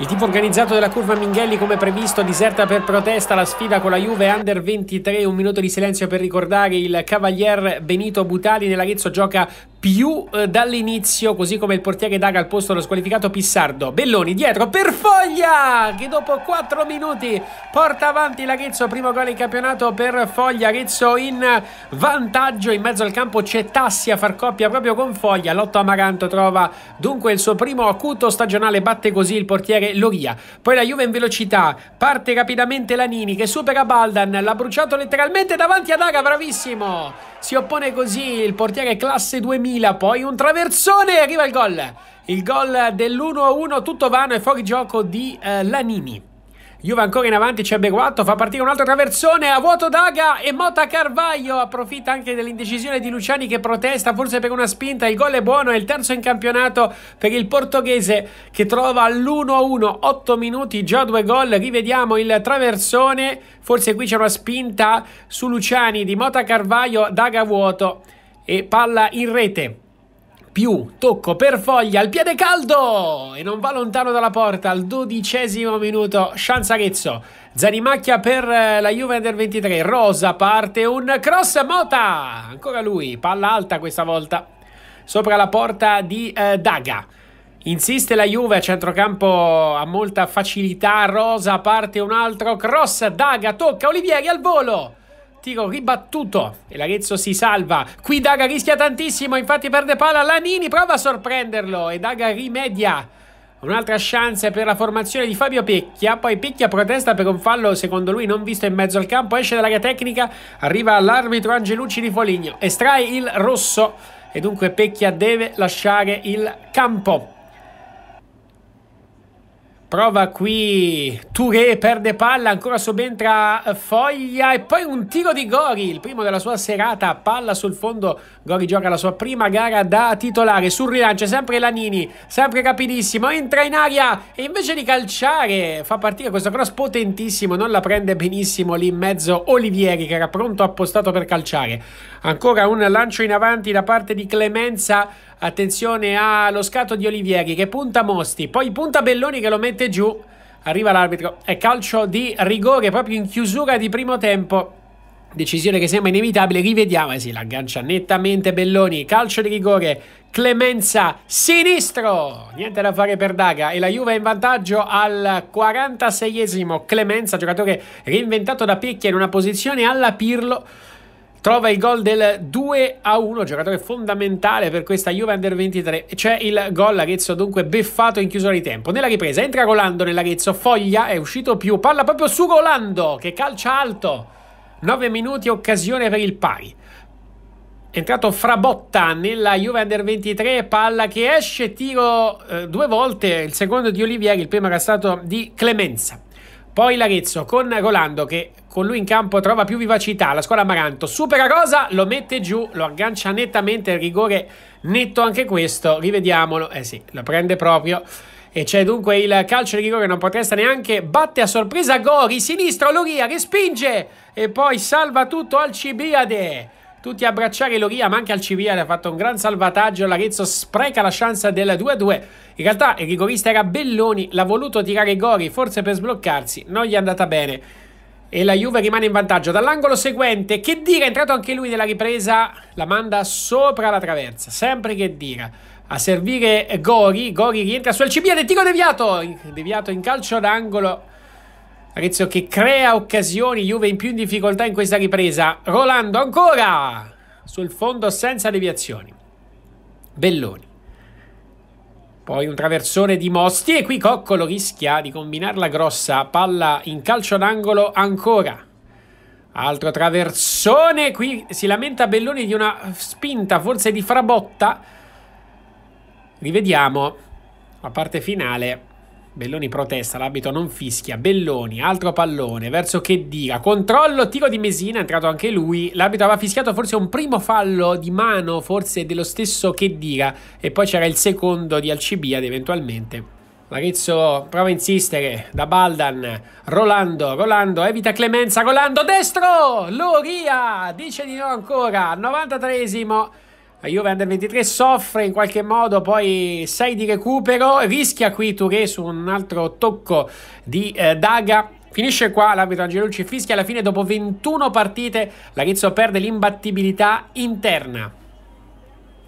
Il tipo organizzato della curva Minghelli come previsto diserta per protesta la sfida con la Juve Under 23, un minuto di silenzio per ricordare il cavalier Benito Butali nell'Arezzo gioca più eh, dall'inizio, così come il portiere Daga al posto lo squalificato Pissardo. Belloni dietro per Foglia, che dopo 4 minuti porta avanti l'Arezzo, primo gol in campionato per Foglia. Arezzo in vantaggio, in mezzo al campo c'è Tassi a far coppia proprio con Foglia. Lotto Amaranto trova dunque il suo primo acuto stagionale, batte così il portiere Loria. Poi la Juve in velocità, parte rapidamente Lanini che supera Baldan, l'ha bruciato letteralmente davanti a Daga, bravissimo! Si oppone così il portiere classe 2000, poi un traversone, arriva il gol. Il gol dell'1-1, tutto vano e fuori gioco di eh, Lanini. Juve ancora in avanti, c'è Beguato, fa partire un altro traversone, a vuoto Daga e Mota Carvaglio approfitta anche dell'indecisione di Luciani che protesta forse per una spinta, il gol è buono, è il terzo in campionato per il portoghese che trova l'1-1, 8 minuti, già due gol, rivediamo il traversone, forse qui c'è una spinta su Luciani di Mota Carvaglio, Daga vuoto e palla in rete più tocco per foglia al piede caldo e non va lontano dalla porta al dodicesimo minuto Scianzarezzo Zanimacchia per eh, la Juve del 23 Rosa parte un cross Mota ancora lui palla alta questa volta sopra la porta di eh, Daga Insiste la Juve a centrocampo a molta facilità, Rosa parte un altro cross, Daga tocca Olivieri al volo, tiro ribattuto e l'Arezzo si salva. Qui Daga rischia tantissimo, infatti perde palla. Lanini prova a sorprenderlo e Daga rimedia. Un'altra chance per la formazione di Fabio Pecchia. poi Picchia protesta per un fallo secondo lui non visto in mezzo al campo, esce dall'area tecnica, arriva l'arbitro Angelucci di Foligno, estrae il rosso e dunque Pecchia deve lasciare il campo. Prova qui Touré, perde palla, ancora subentra eh, Foglia e poi un tiro di Gori, il primo della sua serata, palla sul fondo, Gori gioca la sua prima gara da titolare, sul rilancio sempre Lanini, sempre rapidissimo, entra in aria e invece di calciare fa partire questo cross potentissimo, non la prende benissimo lì in mezzo Olivieri che era pronto appostato per calciare. Ancora un lancio in avanti da parte di Clemenza, attenzione allo scatto di Olivieri che punta Mosti, poi punta Belloni che lo mette mette giù, arriva l'arbitro, è calcio di rigore proprio in chiusura di primo tempo. Decisione che sembra inevitabile, rivediamo, eh sì, l'aggancia nettamente Belloni, calcio di rigore, Clemenza, sinistro, niente da fare per Daga e la Juve è in vantaggio al 46esimo, Clemenza, giocatore reinventato da Picchia in una posizione alla Pirlo, Trova il gol del 2 a 1, giocatore fondamentale per questa Juve Under 23. C'è il gol Laghezzo dunque beffato in chiusura di tempo. Nella ripresa entra Golando nell'Arezzo, Foglia è uscito più, palla proprio su Golando che calcia alto. 9 minuti occasione per il pari. entrato Frabotta nella Juve Under 23, palla che esce, tiro eh, due volte, il secondo di Olivieri, il primo era stato di Clemenza. Poi l'Arezzo con Rolando che con lui in campo trova più vivacità, la squadra Amaranto supera Rosa, lo mette giù, lo aggancia nettamente, il rigore netto anche questo, rivediamolo, eh sì, lo prende proprio. E c'è dunque il calcio di rigore, non potresta neanche, batte a sorpresa Gori, sinistro Loria, respinge. e poi salva tutto Alcibiade. Cibiade. Tutti a abbracciare Loria, ma anche Alciviale ha fatto un gran salvataggio. L'Arezzo spreca la chance del 2-2. In realtà il rigorista era Belloni, l'ha voluto tirare Gori, forse per sbloccarsi, non gli è andata bene. E la Juve rimane in vantaggio dall'angolo seguente. Che dire, è entrato anche lui nella ripresa, la manda sopra la traversa. Sempre che dire. A servire Gori, Gori rientra su Alcibiade, tiro deviato, deviato in calcio d'angolo Arezzo che crea occasioni, Juve in più in difficoltà in questa ripresa. Rolando ancora sul fondo senza deviazioni. Belloni. Poi un traversone di Mosti e qui Coccolo rischia di combinarla grossa, palla in calcio d'angolo ancora. Altro traversone, qui si lamenta Belloni di una spinta, forse di frabotta. Rivediamo la parte finale. Belloni protesta, l'abito non fischia. Belloni, altro pallone, verso che diga. Controllo, tiro di Mesina, è entrato anche lui. L'abito aveva fischiato forse un primo fallo di mano, forse dello stesso che diga. E poi c'era il secondo di Alcibiade eventualmente. Larizzo prova a insistere da Baldan, Rolando, Rolando evita Clemenza, Rolando destro, Loria dice di no ancora, 93esimo la Juve Under 23 soffre in qualche modo, poi 6 di recupero, rischia qui Touré su un altro tocco di eh, Daga. Finisce qua l'arbitro Angelucci fischia alla fine dopo 21 partite, l'Arizzo perde l'imbattibilità interna.